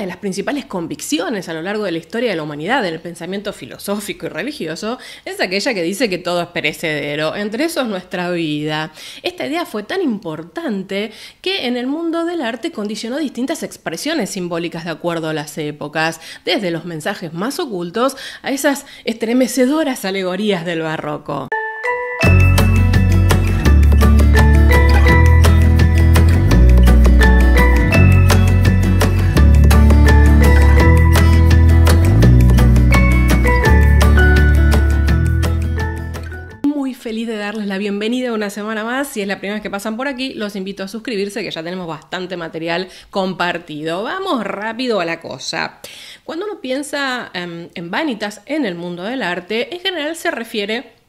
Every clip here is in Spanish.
de las principales convicciones a lo largo de la historia de la humanidad en el pensamiento filosófico y religioso es aquella que dice que todo es perecedero, entre esos nuestra vida. Esta idea fue tan importante que en el mundo del arte condicionó distintas expresiones simbólicas de acuerdo a las épocas, desde los mensajes más ocultos a esas estremecedoras alegorías del barroco. de darles la bienvenida una semana más. Si es la primera vez que pasan por aquí, los invito a suscribirse, que ya tenemos bastante material compartido. Vamos rápido a la cosa. Cuando uno piensa em, en vanitas en el mundo del arte, en general se refiere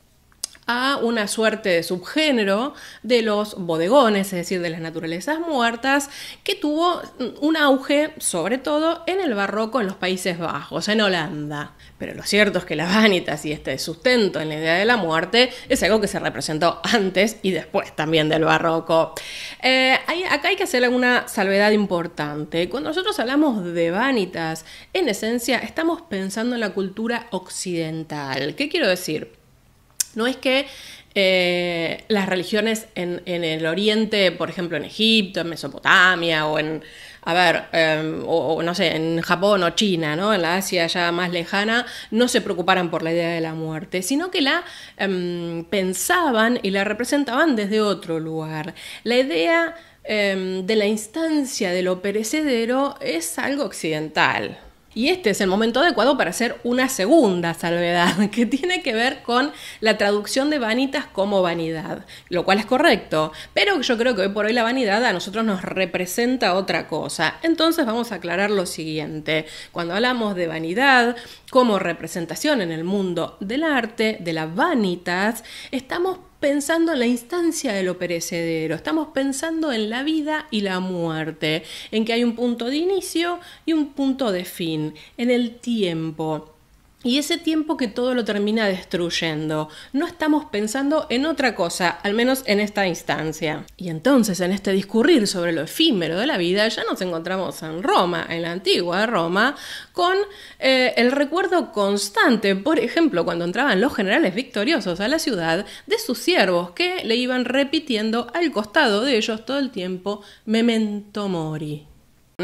una suerte de subgénero de los bodegones, es decir, de las naturalezas muertas, que tuvo un auge sobre todo en el barroco en los Países Bajos, en Holanda. Pero lo cierto es que las vanitas y este sustento en la idea de la muerte es algo que se representó antes y después también del barroco. Eh, acá hay que hacer alguna salvedad importante. Cuando nosotros hablamos de vanitas, en esencia estamos pensando en la cultura occidental. ¿Qué quiero decir? No es que eh, las religiones en, el Oriente, por ejemplo en Egipto, en Mesopotamia o en, a ver, em, o, no sé, en Japón o China, ¿no? En la Asia ya más lejana, no se preocuparan por la idea de la muerte, sino que la em, pensaban y la representaban desde otro lugar. La idea em, de la instancia de lo perecedero es algo occidental. Y este es el momento adecuado para hacer una segunda salvedad, que tiene que ver con la traducción de vanitas como vanidad, lo cual es correcto, pero yo creo que hoy por hoy la vanidad a nosotros nos representa otra cosa. Entonces vamos a aclarar lo siguiente. Cuando hablamos de vanidad como representación en el mundo del arte, de las vanitas, estamos pensando en la instancia de lo perecedero, estamos pensando en la vida y la muerte, en que hay un punto de inicio y un punto de fin, en el tiempo. Y ese tiempo que todo lo termina destruyendo. No estamos pensando en otra cosa, al menos en esta instancia. Y entonces, en este discurrir sobre lo efímero de la vida, ya nos encontramos en Roma, en la antigua Roma, con eh, el recuerdo constante, por ejemplo, cuando entraban los generales victoriosos a la ciudad, de sus siervos que le iban repitiendo al costado de ellos todo el tiempo, memento mori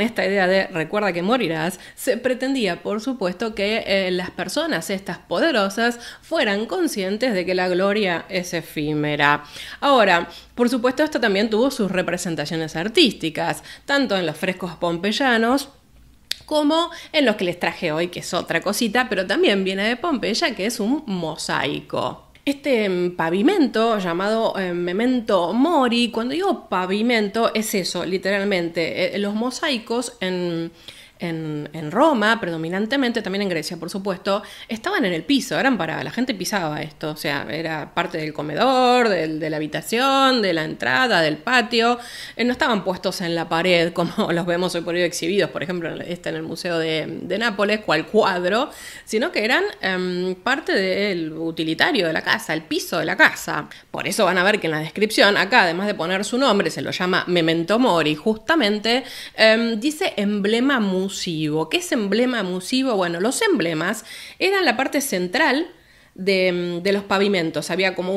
esta idea de recuerda que morirás, se pretendía, por supuesto, que eh, las personas estas poderosas fueran conscientes de que la gloria es efímera. Ahora, por supuesto, esto también tuvo sus representaciones artísticas, tanto en los frescos pompeyanos, como en los que les traje hoy, que es otra cosita, pero también viene de Pompeya, que es un mosaico este em, pavimento llamado em, memento mori, cuando digo pavimento es eso, literalmente, e, los mosaicos en en, Roma, predominantemente, también en Grecia, por supuesto, estaban en el piso, eran para, la gente pisaba esto, o sea, era parte del comedor, de la habitación, de la entrada, del patio, eh, no estaban puestos en la pared como los vemos hoy por hoy exhibidos, por ejemplo, en, este, en el Museo de, Nápoles, cual cuadro, sino que eran em, parte del utilitario de la casa, el piso de la casa. Por eso van a ver que en la descripción, acá, además de poner su nombre, se lo llama Memento Mori, justamente em, dice emblema mundial ¿Qué es emblema musivo? Bueno, los emblemas eran la parte central de, mm, los pavimentos. Había como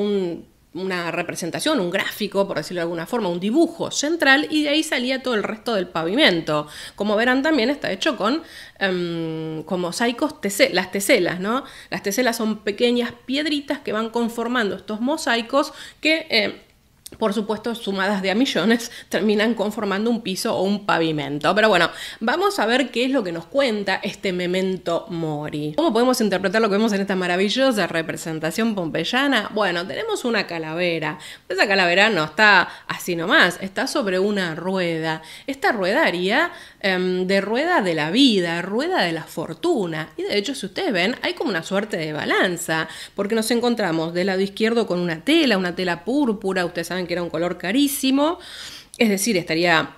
una representación, un gráfico, por decirlo de alguna forma, un dibujo central y de ahí salía todo el resto del pavimento. Como verán también está hecho con, em, mosaicos, las teselas, ¿no? Las teselas son pequeñas piedritas que van conformando estos mosaicos que... Eh, por supuesto, sumadas de a millones, terminan conformando un piso o un pavimento. Pero bueno, vamos a ver qué es lo que nos cuenta este memento mori. ¿Cómo podemos interpretar lo que vemos en esta maravillosa representación pompeyana? Bueno, tenemos una calavera. Esa calavera no está así nomás, está sobre una rueda. Esta rueda haría em, de rueda de la vida, rueda de la fortuna. Y de hecho, si ustedes ven, hay como una suerte de balanza, porque nos encontramos del lado izquierdo con una tela, una tela púrpura, ustedes saben que era un color carísimo, es decir, estaría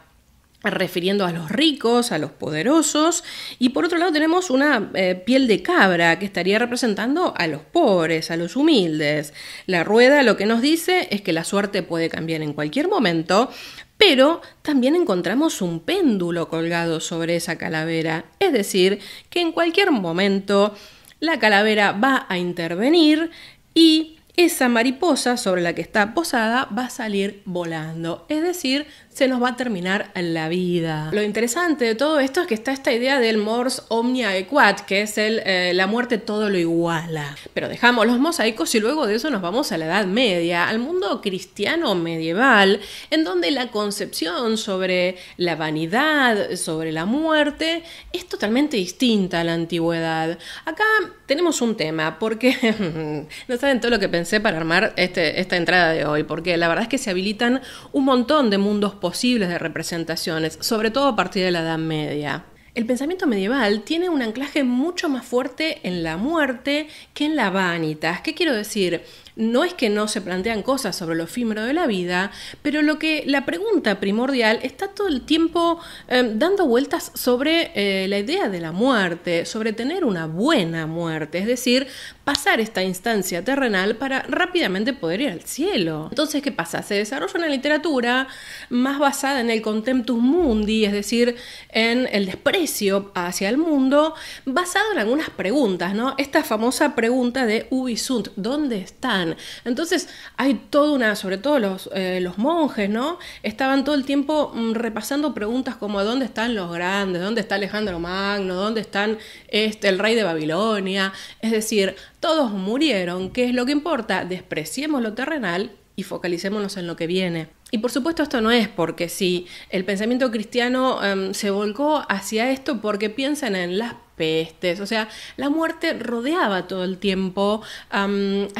refiriendo a los ricos, a los poderosos, y por otro lado tenemos una eh, piel de cabra que estaría representando a los pobres, a los humildes. La rueda lo que nos dice es que la suerte puede cambiar en cualquier momento, pero también encontramos un péndulo colgado sobre esa calavera, es decir, que en cualquier momento la calavera va a intervenir y esa mariposa sobre la que está posada va a salir volando, es decir, se nos va a terminar la vida. Lo interesante de todo esto es que está esta idea del mors omnia equat, que es el, eh, la muerte todo lo iguala. Pero dejamos los mosaicos y luego de eso nos vamos a la Edad Media, al mundo cristiano medieval, en donde la concepción sobre la vanidad, sobre la muerte, es totalmente distinta a la antigüedad. Acá tenemos un tema, porque no saben todo lo que pensé para armar este, esta entrada de hoy, porque la verdad es que se habilitan un montón de mundos posibles de representaciones, sobre todo a partir de la Edad Media. El pensamiento medieval tiene un anclaje mucho más fuerte en la muerte que en la vanitas. ¿Qué quiero decir? No es que no se plantean cosas sobre lo efímero de la vida, pero lo que la pregunta primordial está todo el tiempo em, dando vueltas sobre eh, la idea de la muerte, sobre tener una buena muerte, es decir, pasar esta instancia terrenal para rápidamente poder ir al cielo. Entonces, ¿qué pasa? Se desarrolla una literatura más basada en el contemptus mundi, es decir, en el desprecio hacia el mundo, basado en algunas preguntas, ¿no? Esta famosa pregunta de Ubisoft, ¿dónde están? Entonces hay toda una, sobre todo los, eh, los monjes, ¿no? Estaban todo el tiempo mm, repasando preguntas como ¿dónde están los grandes? ¿Dónde está Alejandro Magno? ¿Dónde están este, el rey de Babilonia? Es decir, todos murieron, ¿qué es lo que importa? Despreciemos lo terrenal y focalicémonos en lo que viene. Y por supuesto esto no es porque sí, el pensamiento cristiano em, se volcó hacia esto porque piensan en las pestes, o sea, la muerte rodeaba todo el tiempo a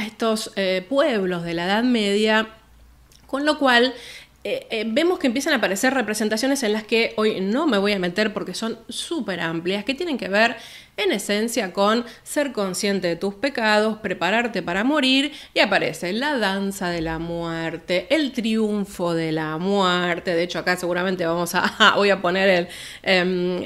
estos eh, pueblos de la Edad Media, con lo cual eh, eh, vemos que empiezan a aparecer representaciones en las que hoy no me voy a meter porque son súper amplias, que tienen que ver en esencia con ser consciente de tus pecados, prepararte para morir y aparece la danza de la muerte, el triunfo de la muerte. De hecho, acá seguramente vamos a, ah, voy a poner el, em,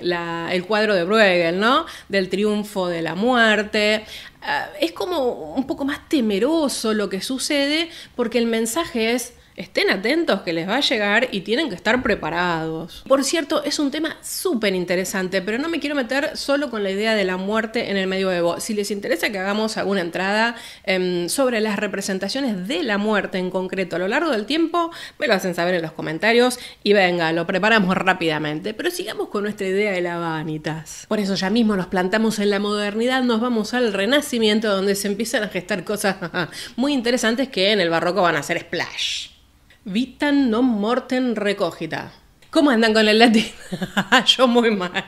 el cuadro de Bruegel, ¿no? Del triunfo de la muerte. Ah, es como un poco más temeroso lo que sucede porque el mensaje es estén atentos que les va a llegar y tienen que estar preparados. Por cierto, es un tema súper interesante, pero no me quiero meter solo con la idea de la muerte en el medioevo. Si les interesa que hagamos alguna entrada em, sobre las representaciones de la muerte en concreto a lo largo del tiempo, me lo hacen saber en los comentarios y venga, lo preparamos rápidamente. Pero sigamos con nuestra idea de la vanitas. Por eso ya mismo nos plantamos en la modernidad, nos vamos al renacimiento donde se empiezan a gestar cosas muy interesantes que en el barroco van a ser splash. Vitan non morten recogita. ¿Cómo andan con el latín? Yo muy mal.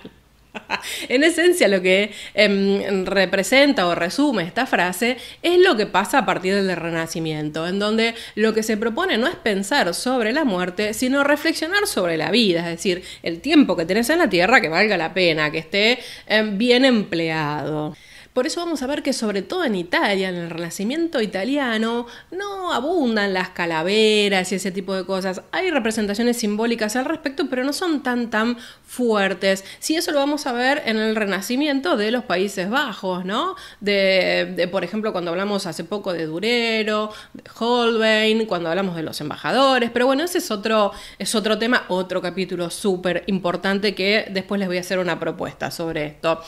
en esencia lo que em, representa o resume esta frase es lo que pasa a partir del Renacimiento, en donde lo que se propone no es pensar sobre la muerte, sino reflexionar sobre la vida, es decir, el tiempo que tenés en la tierra que valga la pena, que esté em, bien empleado. Por eso vamos a ver que sobre todo en Italia, en el Renacimiento italiano, no abundan las calaveras y ese tipo de cosas. Hay representaciones simbólicas al respecto, pero no son tan tan fuertes. sí, eso lo vamos a ver en el Renacimiento de los Países Bajos, ¿no? De, por ejemplo, cuando hablamos hace poco de Durero, de Holbein, cuando hablamos de los embajadores, pero bueno, ese es otro, es otro tema, otro capítulo súper importante que después les voy a hacer una propuesta sobre esto.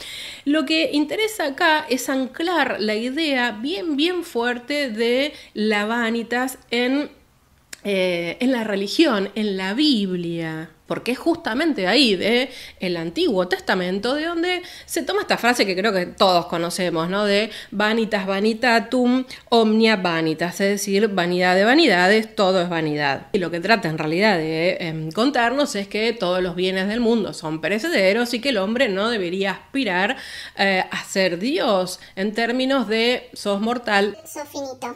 Lo que interesa acá es anclar la idea bien, bien fuerte de la vanitas en eh, en la religión, en la Biblia, porque es justamente ahí de el Antiguo Testamento de donde se toma esta frase que creo que todos conocemos, ¿no? De vanitas vanitatum omnia vanitas, es decir, vanidad de vanidades, todo es vanidad. Y lo que trata en realidad de em, contarnos es que todos los bienes del mundo son perecederos y que el hombre no debería aspirar eh, a ser Dios en términos de sos mortal. Sos finito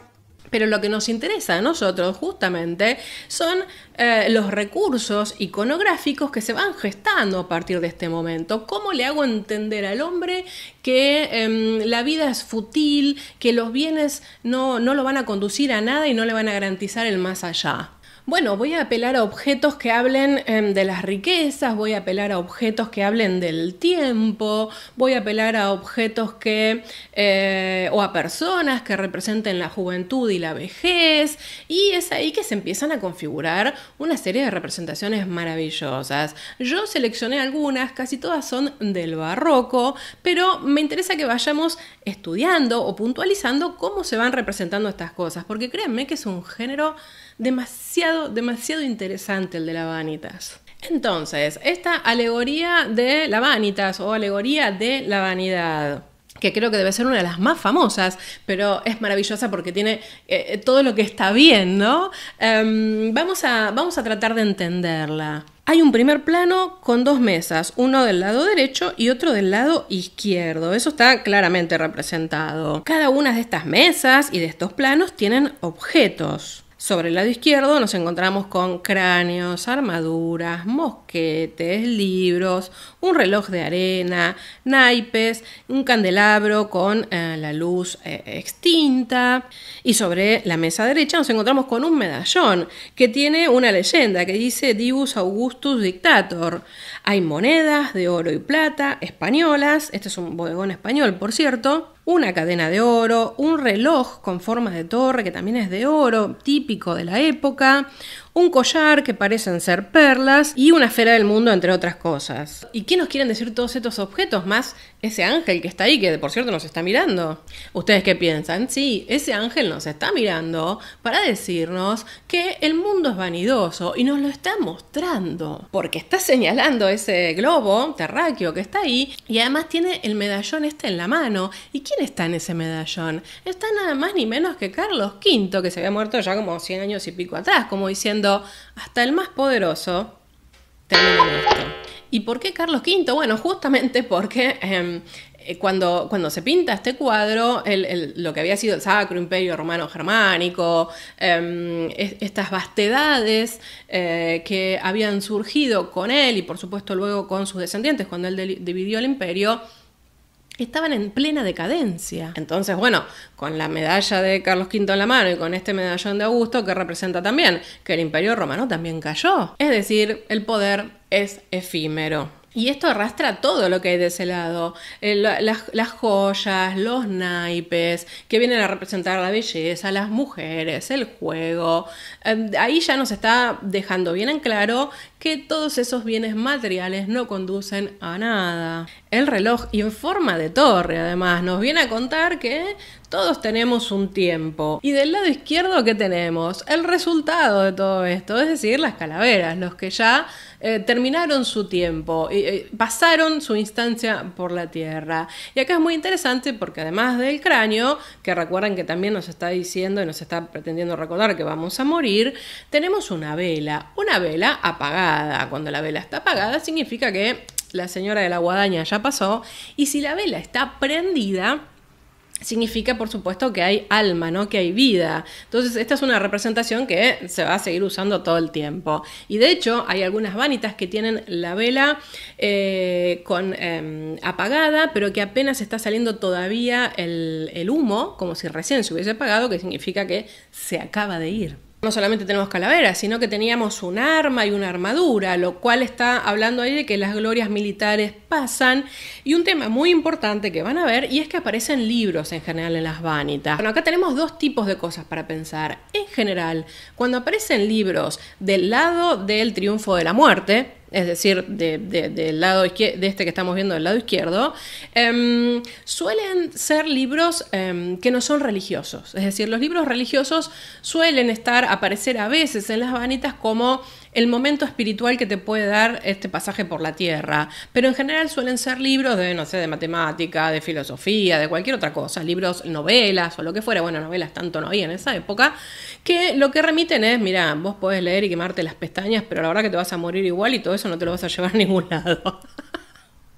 pero lo que nos interesa a nosotros justamente son eh, los recursos iconográficos que se van gestando a partir de este momento. ¿Cómo le hago entender al hombre que em, la vida es fútil, que los bienes no lo van a conducir a nada y no le van a garantizar el más allá? bueno, voy a apelar a objetos que hablen em, de las riquezas, voy a apelar a objetos que hablen del tiempo, voy a apelar a objetos que, eh, o a personas que representen la juventud y la vejez, y es ahí que se empiezan a configurar una serie de representaciones maravillosas. Yo seleccioné algunas, casi todas son del barroco, pero me interesa que vayamos estudiando o puntualizando cómo se van representando estas cosas, porque créanme que es un género demasiado demasiado, interesante el de la vanitas. Entonces, esta alegoría de la vanitas o alegoría de la vanidad que creo que debe ser una de las más famosas, pero es maravillosa porque tiene eh, eh, todo lo que está bien, ¿no? Em, vamos, a, vamos a tratar de entenderla. Hay un primer plano con dos mesas, uno del lado derecho y otro del lado izquierdo. Eso está claramente representado. Cada una de estas mesas y de estos planos tienen objetos. Sobre el lado izquierdo nos encontramos con cráneos, armaduras, mosquetes, libros, un reloj de arena, naipes, un candelabro con eh, la luz eh, extinta. Y sobre la mesa derecha nos encontramos con un medallón que tiene una leyenda que dice Divus Augustus Dictator. Hay monedas de oro y plata españolas, este es un bodegón español por cierto, una cadena de oro, un reloj con forma de torre que también es de oro, típico de la época, un collar que parecen ser perlas y una esfera del mundo, entre otras cosas. ¿Y qué nos quieren decir todos estos objetos? Más ese ángel que está ahí, que por cierto nos está mirando. ¿Ustedes qué piensan? Sí, ese ángel nos está mirando para decirnos que el mundo es vanidoso y nos lo está mostrando. Porque está señalando ese globo terráqueo que está ahí y además tiene el medallón este en la mano. ¿Y quién está en ese medallón? Está nada más ni menos que Carlos V, que se había muerto ya como 100 años y pico atrás, como diciendo hasta el más poderoso esto. ¿Y por qué Carlos V? Bueno, justamente porque em, eh, cuando, cuando, se pinta este cuadro, lo que había sido el Sacro Imperio Romano Germánico, em, estas vastedades eh, que habían surgido con él y por supuesto luego con sus descendientes cuando él dividió el imperio, estaban en plena decadencia. Entonces, bueno, con la medalla de Carlos V en la mano y con este medallón de Augusto, que representa también que el imperio romano también cayó. Es decir, el poder es efímero. Y esto arrastra todo lo que hay de ese lado. Eh, las, joyas, los naipes, que vienen a representar la belleza, las mujeres, el juego. Em, ahí ya nos está dejando bien en claro que todos esos bienes materiales no conducen a nada. El reloj, y en forma de torre además, nos viene a contar que todos tenemos un tiempo. Y del lado izquierdo, ¿qué tenemos? El resultado de todo esto, es decir, las calaveras, los que ya eh, terminaron su tiempo, y eh, pasaron su instancia por la Tierra. Y acá es muy interesante porque además del cráneo, que recuerdan que también nos está diciendo y nos está pretendiendo recordar que vamos a morir, tenemos una vela, una vela apagada. Cuando la vela está apagada significa que la señora de la guadaña ya pasó y si la vela está prendida, significa, por supuesto, que hay alma, ¿no? Que hay vida. Entonces, esta es una representación que se va a seguir usando todo el tiempo. Y de hecho, hay algunas vanitas que tienen la vela eh, con, em, apagada, pero que apenas está saliendo todavía el, el humo, como si recién se hubiese apagado, que significa que se acaba de ir no solamente tenemos calaveras, sino que teníamos un arma y una armadura, lo cual está hablando ahí de que las glorias militares pasan. Y un tema muy importante que van a ver, y es que aparecen libros en general en las vanitas. Bueno, acá tenemos dos tipos de cosas para pensar. En general, cuando aparecen libros del lado del triunfo de la muerte, es decir, de, del lado de este que estamos viendo del lado izquierdo, em, suelen ser libros em, que no son religiosos. Es decir, los libros religiosos suelen estar, aparecer a veces en las vanitas como el momento espiritual que te puede dar este pasaje por la tierra. Pero en general suelen ser libros de, no sé, de matemática, de filosofía, de cualquier otra cosa, libros, novelas o lo que fuera. Bueno, novelas tanto no había en esa época, que lo que remiten es, mira, vos podés leer y quemarte las pestañas, pero la verdad que te vas a morir igual y todo eso no te lo vas a llevar a ningún lado.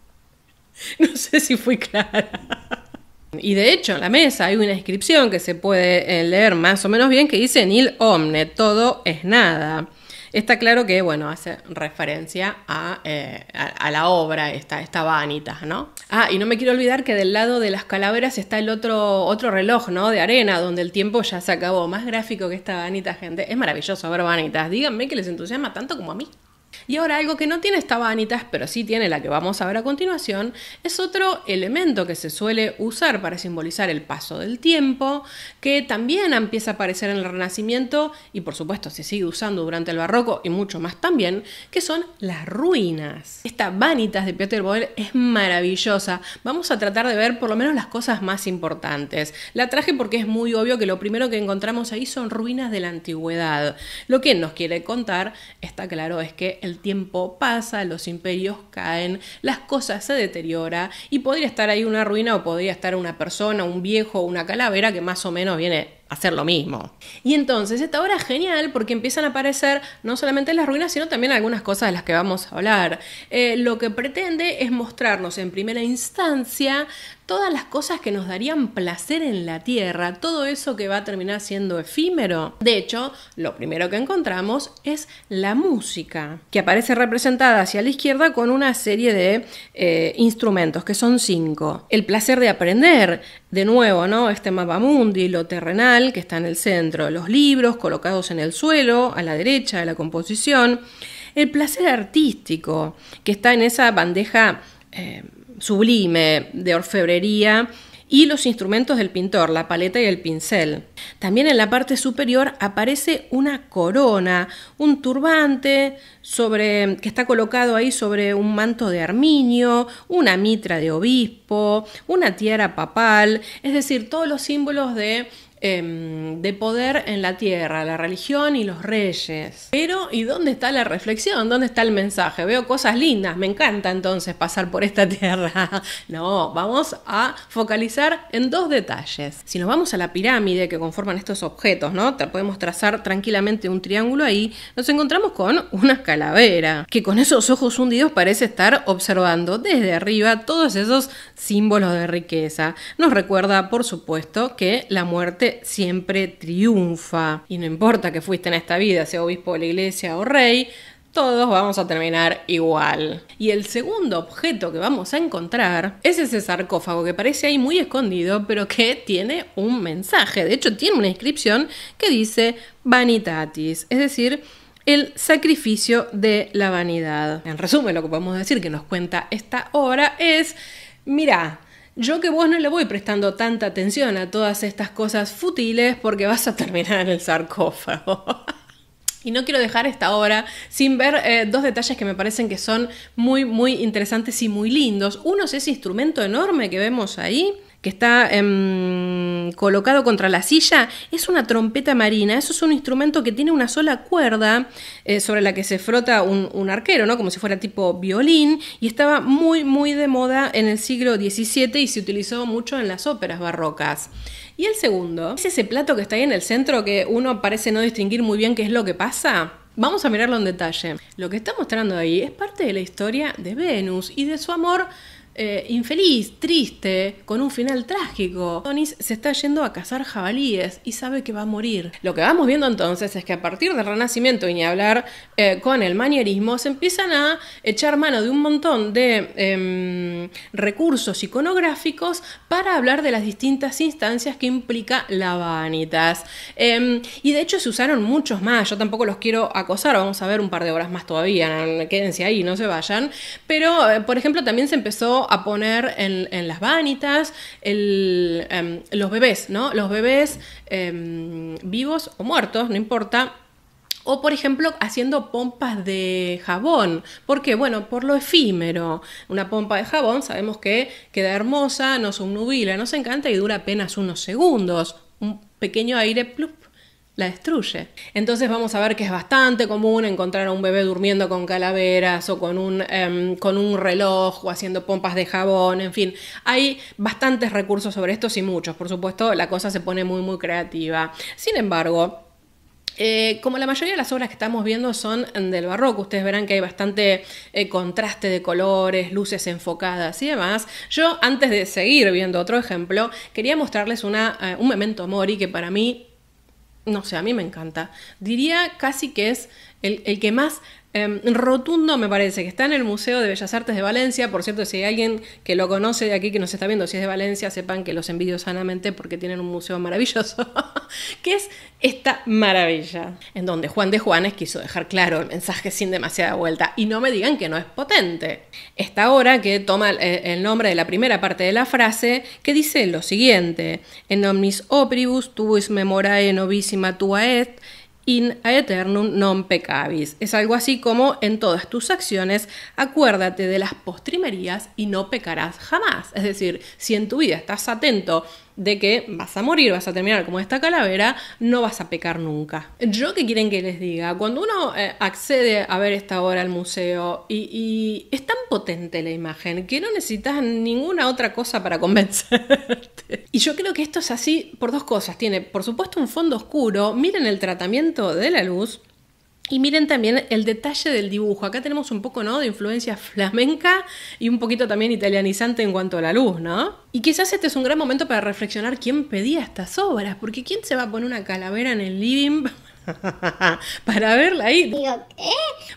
no sé si fui clara. Y de hecho, en la mesa hay una inscripción que se puede eh, leer más o menos bien que dice Nil Omne, todo es nada. Está claro que, bueno, hace referencia a, eh, a, la obra, esta, esta vanita, ¿no? Ah, y no me quiero olvidar que del lado de las calaveras está el otro, otro reloj, ¿no? De arena, donde el tiempo ya se acabó. Más gráfico que esta vanita, gente. Es maravilloso ver vanitas. Díganme que les entusiasma tanto como a mí. Y ahora algo que no tiene esta Vanitas, pero sí tiene la que vamos a ver a continuación, es otro elemento que se suele usar para simbolizar el paso del tiempo, que también empieza a aparecer en el Renacimiento y por supuesto se sigue usando durante el Barroco y mucho más también, que son las ruinas. Esta Vanitas de Peter Boyle es maravillosa. Vamos a tratar de ver por lo menos las cosas más importantes. La traje porque es muy obvio que lo primero que encontramos ahí son ruinas de la antigüedad. Lo que nos quiere contar, está claro, es que el tiempo pasa, los imperios caen, las cosas se deterioran y podría estar ahí una ruina o podría estar una persona, un viejo, una calavera que más o menos viene a hacer lo mismo. Y entonces esta obra es genial porque empiezan a aparecer no solamente las ruinas, sino también algunas cosas de las que vamos a hablar. Eh, lo que pretende es mostrarnos en primera instancia todas las cosas que nos darían placer en la Tierra, todo eso que va a terminar siendo efímero. De hecho, lo primero que encontramos es la música, que aparece representada hacia la izquierda con una serie de eh, instrumentos, que son cinco. El placer de aprender, de nuevo, ¿no? Este mapa mundi, lo terrenal, que está en el centro, los libros colocados en el suelo, a la derecha de la composición, el placer artístico, que está en esa bandeja eh, sublime de orfebrería y los instrumentos del pintor, la paleta y el pincel. También en la parte superior aparece una corona, un turbante sobre, que está colocado ahí sobre un manto de armiño, una mitra de obispo, una tiara papal, es decir, todos los símbolos de Em, de poder en la tierra, la religión y los reyes. Pero, ¿y dónde está la reflexión? ¿Dónde está el mensaje? Veo cosas lindas, me encanta entonces pasar por esta tierra. No, vamos a focalizar en dos detalles. Si nos vamos a la pirámide que conforman estos objetos, ¿no? Podemos trazar tranquilamente un triángulo ahí, nos encontramos con una calavera, que con esos ojos hundidos parece estar observando desde arriba todos esos símbolos de riqueza. Nos recuerda, por supuesto, que la muerte siempre triunfa. Y no importa que fuiste en esta vida, sea obispo de la iglesia o rey, todos vamos a terminar igual. Y el segundo objeto que vamos a encontrar es ese sarcófago que parece ahí muy escondido, pero que tiene un mensaje. De hecho, tiene una inscripción que dice vanitatis, es decir, el sacrificio de la vanidad. En resumen, lo que podemos decir que nos cuenta esta obra es, mira, yo que vos no le voy prestando tanta atención a todas estas cosas fútiles porque vas a terminar en el sarcófago. Y no quiero dejar esta obra sin ver eh, dos detalles que me parecen que son muy, muy interesantes y muy lindos. Uno es ese instrumento enorme que vemos ahí, que está em, colocado contra la silla, es una trompeta marina. Eso es un instrumento que tiene una sola cuerda eh, sobre la que se frota un, arquero, ¿no? Como si fuera tipo violín, y estaba muy, muy de moda en el siglo XVII y se utilizó mucho en las óperas barrocas. Y el segundo, es ese plato que está ahí en el centro que uno parece no distinguir muy bien qué es lo que pasa. Vamos a mirarlo en detalle. Lo que está mostrando ahí es parte de la historia de Venus y de su amor eh, infeliz, triste, con un final trágico. Donis se está yendo a cazar jabalíes y sabe que va a morir. Lo que vamos viendo entonces es que a partir del Renacimiento, y ni hablar eh, con el manierismo, se empiezan a echar mano de un montón de em, recursos iconográficos para hablar de las distintas instancias que implica la vanitas. Em, y de hecho se usaron muchos más, yo tampoco los quiero acosar, vamos a ver un par de horas más todavía, quédense ahí, no se vayan. Pero, eh, por ejemplo, también se empezó a poner en, las vanitas em, los bebés, ¿no? Los bebés em, vivos o muertos, no importa. O por ejemplo haciendo pompas de jabón. ¿Por qué? Bueno, por lo efímero. Una pompa de jabón sabemos que queda hermosa, nos obnubila, nos encanta y dura apenas unos segundos. Un pequeño aire la destruye. Entonces vamos a ver que es bastante común encontrar a un bebé durmiendo con calaveras o con un, em, con un reloj o haciendo pompas de jabón, en fin, hay bastantes recursos sobre estos y muchos, por supuesto la cosa se pone muy muy creativa. Sin embargo, eh, como la mayoría de las obras que estamos viendo son del barroco, ustedes verán que hay bastante eh, contraste de colores, luces enfocadas y demás. Yo, antes de seguir viendo otro ejemplo, quería mostrarles una, eh, un memento mori que para mí no sé, a mí me encanta. Diría casi que es el, que más Em, rotundo me parece que está en el Museo de Bellas Artes de Valencia. Por cierto, si hay alguien que lo conoce de aquí que nos está viendo, si es de Valencia, sepan que los envidio sanamente porque tienen un museo maravilloso, que es esta maravilla, en donde Juan de Juanes quiso dejar claro el mensaje sin demasiada vuelta. Y no me digan que no es potente. Esta obra que toma eh, el nombre de la primera parte de la frase, que dice lo siguiente: En omnis opribus tuis memorae novissima tua est in aeternum non pecabis. Es algo así como en todas tus acciones acuérdate de las postrimerías y no pecarás jamás. Es decir, si en tu vida estás atento de que vas a morir, vas a terminar como esta calavera, no vas a pecar nunca. Yo que quieren que les diga, cuando uno eh, accede a ver esta obra al museo y, y, es tan potente la imagen que no necesitas ninguna otra cosa para convencerte. y yo creo que esto es así por dos cosas. Tiene, por supuesto, un fondo oscuro. Miren el tratamiento de la luz. Y miren también el detalle del dibujo. Acá tenemos un poco ¿no? de influencia flamenca y un poquito también italianizante en cuanto a la luz, ¿no? Y quizás este es un gran momento para reflexionar quién pedía estas obras, porque ¿quién se va a poner una calavera en el living para verla ahí.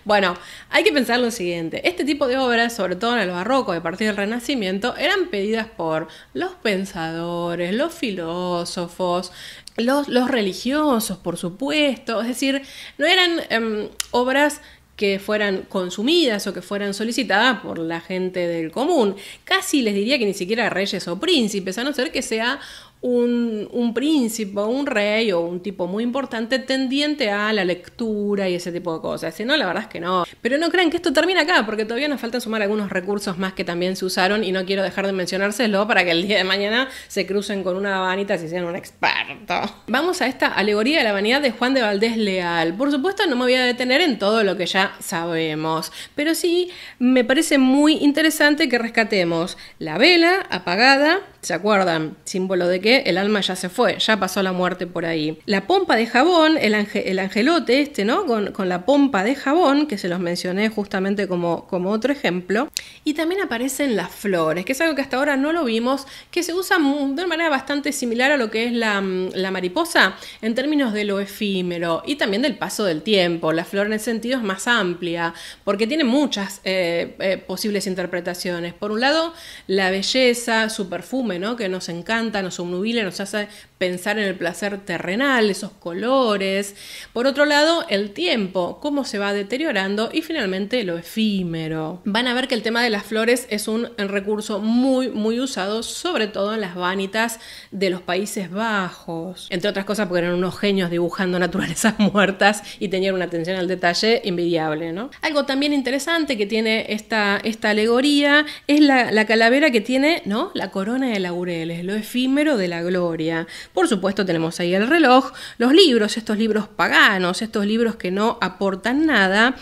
Bueno, hay que pensar lo siguiente. Este tipo de obras, sobre todo en el barroco de partir del Renacimiento, eran pedidas por los pensadores, los filósofos, los, religiosos, por supuesto. Es decir, no eran em, obras que fueran consumidas o que fueran solicitadas por la gente del común. Casi les diría que ni siquiera reyes o príncipes, a no ser que sea un, príncipe un rey o un tipo muy importante tendiente a la lectura y ese tipo de cosas. Si no, la verdad es que no. Pero no crean que esto termina acá, porque todavía nos falta sumar algunos recursos más que también se usaron y no quiero dejar de mencionárselo para que el día de mañana se crucen con una vanita si sean un experto. Vamos a esta alegoría de la vanidad de Juan de Valdés Leal. Por supuesto, no me voy a detener en todo lo que ya sabemos, pero sí me parece muy interesante que rescatemos la vela apagada ¿se acuerdan? Símbolo de que el alma ya se fue, ya pasó la muerte por ahí. La pompa de jabón, el, angelote este, ¿no? Con, la pompa de jabón, que se los mencioné justamente como, como otro ejemplo. Y también aparecen las flores, que es algo que hasta ahora no lo vimos, que se usa de una manera bastante similar a lo que es mm, la, mariposa en términos de lo efímero y también del paso del tiempo. La flor en el sentido es más amplia, porque tiene muchas eh, eh, posibles interpretaciones. Por un lado, la belleza, su perfume, que nos encanta, nos obnubila, nos hace pensar en el placer terrenal, esos colores. Por otro lado, el tiempo, cómo se va deteriorando y finalmente lo efímero. Van a ver que el tema de las flores es un recurso muy, muy usado, sobre todo en las vanitas de los Países Bajos. Entre otras cosas porque eran unos genios dibujando naturalezas muertas y tenían una atención al detalle invidiable ¿no? Algo también interesante que tiene esta, esta alegoría es la, calavera que tiene, ¿no? La corona de laureles, lo efímero de la gloria. Por supuesto tenemos ahí el reloj, los libros, estos libros paganos, estos libros que no aportan nada,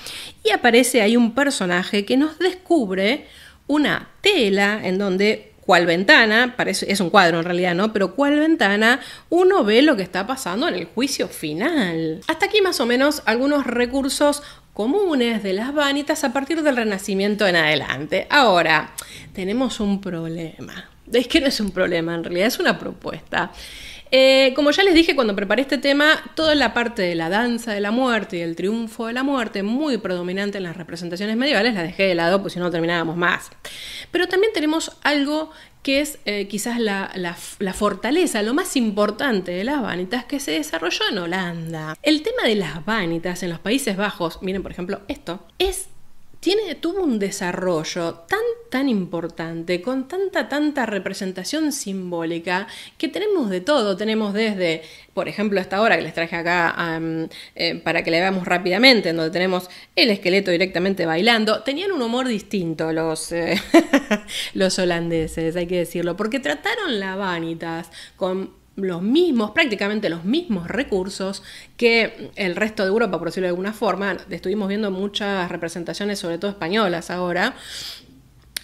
y aparece ahí un personaje que nos descubre una tela en donde cual ventana, parece, es un cuadro en realidad, ¿no? Pero cual ventana uno ve lo que está pasando en el juicio final. Hasta aquí más o menos algunos recursos comunes de las vanitas a partir del Renacimiento en adelante. Ahora, tenemos un problema. Es que no es un problema, en realidad es una propuesta. Eh, como ya les dije cuando preparé este tema, toda la parte de la danza de la muerte y el triunfo de la muerte, muy predominante en las representaciones medievales, la dejé de lado, pues si no terminábamos más. Pero también tenemos algo que es eh, quizás la, fortaleza, lo más importante de las vanitas que se desarrolló en Holanda. El tema de las vanitas en los Países Bajos, miren por ejemplo esto, es tuvo un desarrollo tan tan importante, con tanta tanta representación simbólica, que tenemos de todo, tenemos desde, por ejemplo, esta obra que les traje acá eh, para que la veamos rápidamente, en donde tenemos el esqueleto directamente bailando, tenían un humor distinto los, eh, los holandeses, hay que decirlo, porque trataron la vanitas con los mismos, prácticamente los mismos recursos que el resto de Europa, por decirlo de alguna forma. Estuvimos viendo muchas representaciones, sobre todo españolas ahora.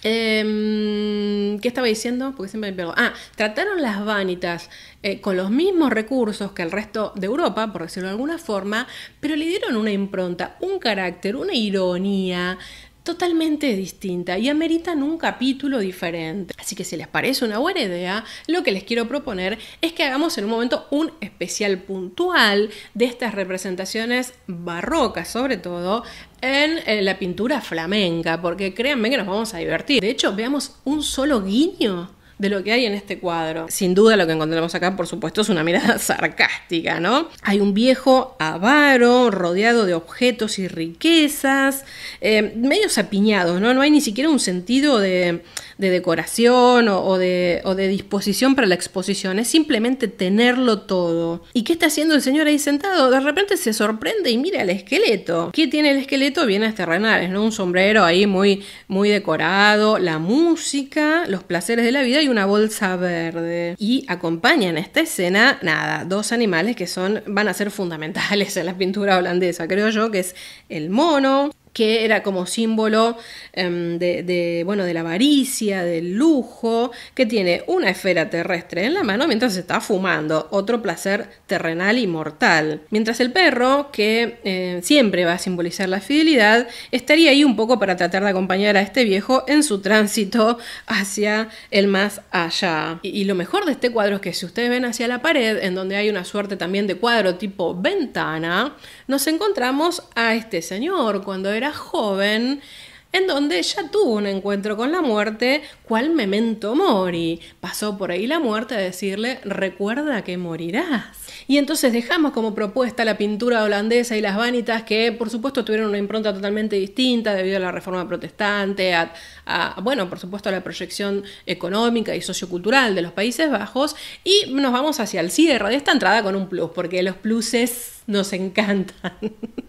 Em, ¿Qué estaba diciendo? Porque siempre me pierdo. Ah, trataron las vanitas eh, con los mismos recursos que el resto de Europa, por decirlo de alguna forma, pero le dieron una impronta, un carácter, una ironía totalmente distinta y ameritan un capítulo diferente. Así que si les parece una buena idea, lo que les quiero proponer es que hagamos en un momento un especial puntual de estas representaciones barrocas, sobre todo en eh, la pintura flamenca, porque créanme que nos vamos a divertir. De hecho, veamos un solo guiño de lo que hay en este cuadro. Sin duda lo que encontramos acá, por supuesto, es una mirada sarcástica, ¿no? Hay un viejo avaro, rodeado de objetos y riquezas, eh, medios apiñados, ¿no? No hay ni siquiera un sentido de, decoración o, de, de disposición para la exposición, es simplemente tenerlo todo. ¿Y qué está haciendo el señor ahí sentado? De repente se sorprende y mira el esqueleto. ¿Qué tiene el esqueleto? Bienes terrenales, ¿no? Un sombrero ahí muy, muy decorado, la música, los placeres de la vida y una bolsa verde. Y acompañan esta escena, nada, dos animales que son, van a ser fundamentales en la pintura holandesa, creo yo, que es el mono, que era como símbolo em, de, bueno, de la avaricia, del lujo, que tiene una esfera terrestre en la mano mientras está fumando, otro placer terrenal y mortal. Mientras el perro, que eh, siempre va a simbolizar la fidelidad, estaría ahí un poco para tratar de acompañar a este viejo en su tránsito hacia el más allá. Y, y lo mejor de este cuadro es que si ustedes ven hacia la pared, en donde hay una suerte también de cuadro tipo ventana, nos encontramos a este señor cuando era joven en donde ya tuvo un encuentro con la muerte, ¿cuál memento mori. Pasó por ahí la muerte a decirle, recuerda que morirás. Y entonces dejamos como propuesta la pintura holandesa y las vanitas, que por supuesto tuvieron una impronta totalmente distinta debido a la reforma protestante, a, bueno, por supuesto a la proyección económica y sociocultural de los Países Bajos, y nos vamos hacia el cierre de esta entrada con un plus, porque los pluses nos encantan.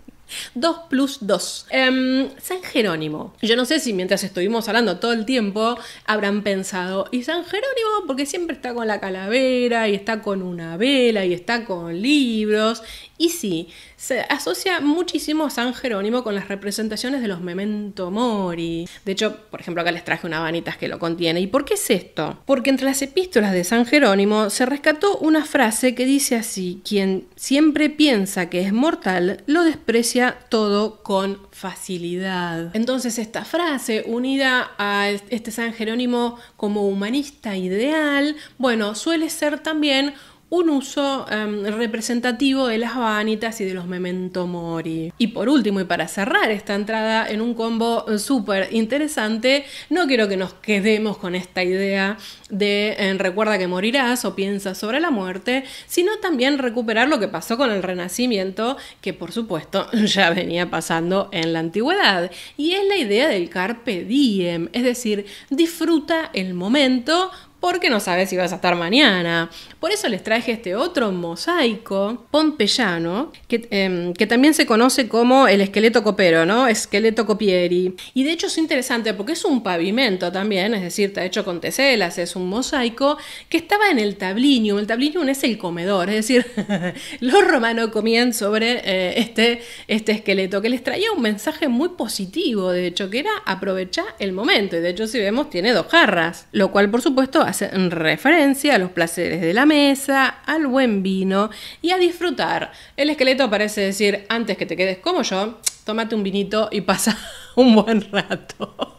2 plus 2. Em, San Jerónimo. Yo no sé si mientras estuvimos hablando todo el tiempo habrán pensado, ¿y San Jerónimo? Porque siempre está con la calavera y está con una vela y está con libros y sí, se asocia muchísimo San Jerónimo con las representaciones de los memento mori. De hecho, por ejemplo, acá les traje una vanitas que lo contiene. ¿Y por qué es esto? Porque entre las epístolas de San Jerónimo se rescató una frase que dice así, quien siempre piensa que es mortal, lo desprecia todo con facilidad. Entonces esta frase, unida a este San Jerónimo como humanista ideal, bueno, suele ser también un uso em, representativo de las vanitas y de los memento mori. Y por último, y para cerrar esta entrada en un combo eh, súper interesante, no quiero que nos quedemos con esta idea de eh, recuerda que morirás o piensa sobre la muerte, sino también recuperar lo que pasó con el renacimiento, que por supuesto ya venía pasando en la antigüedad. Y es la idea del carpe diem, es decir, disfruta el momento porque no sabes si vas a estar mañana. Por eso les traje este otro mosaico pompeyano, em, que, también se conoce como el esqueleto copero, ¿no? Esqueleto copieri. Y de hecho es interesante porque es un pavimento también, es decir, está hecho con teselas, es un mosaico, que estaba en el tablinium. El tablinium es el comedor, es decir, los romanos comían sobre eh, este, este esqueleto, que les traía un mensaje muy positivo, de hecho, que era aprovechar el momento. Y de hecho, si vemos, tiene dos jarras, lo cual, por supuesto, referencia a los placeres de la mesa, al buen vino y a disfrutar. El esqueleto parece decir, antes que te quedes como yo, tómate un vinito y pasa un buen rato.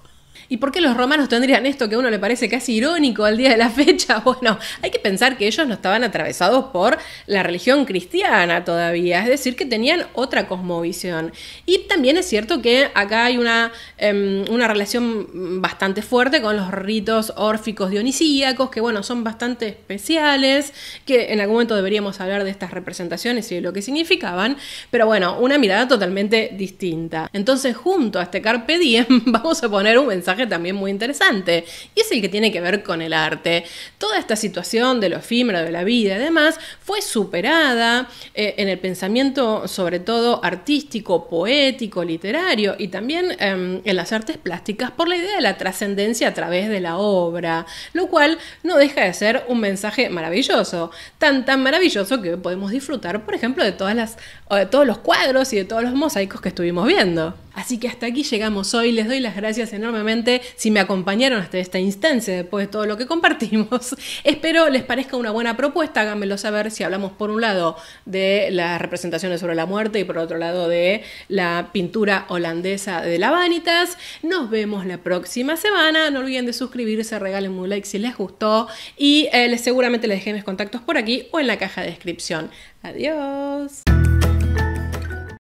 ¿Y por qué los romanos tendrían esto que a uno le parece casi irónico al día de la fecha? Bueno, hay que pensar que ellos no estaban atravesados por la religión cristiana todavía, es decir, que tenían otra cosmovisión. Y también es cierto que acá hay una, em, una relación bastante fuerte con los ritos órficos dionisíacos, que bueno, son bastante especiales, que en algún momento deberíamos hablar de estas representaciones y de lo que significaban, pero bueno, una mirada totalmente distinta. Entonces, junto a este carpe diem, vamos a poner un mensaje también muy interesante, y es el que tiene que ver con el arte. Toda esta situación de lo efímero, de la vida además fue superada eh, en el pensamiento sobre todo artístico, poético, literario, y también em, en las artes plásticas por la idea de la trascendencia a través de la obra, lo cual no deja de ser un mensaje maravilloso, tan tan maravilloso que podemos disfrutar, por ejemplo, de todas las, de todos los cuadros y de todos los mosaicos que estuvimos viendo. Así que hasta aquí llegamos hoy. Les doy las gracias enormemente si me acompañaron hasta esta instancia después de todo lo que compartimos. Espero les parezca una buena propuesta. Háganmelo saber si hablamos por un lado de las representaciones sobre la muerte y por otro lado de la pintura holandesa de la Vanitas. Nos vemos la próxima semana. No olviden de suscribirse, regalen un like si les gustó y eh, seguramente les dejé mis contactos por aquí o en la caja de descripción. Adiós.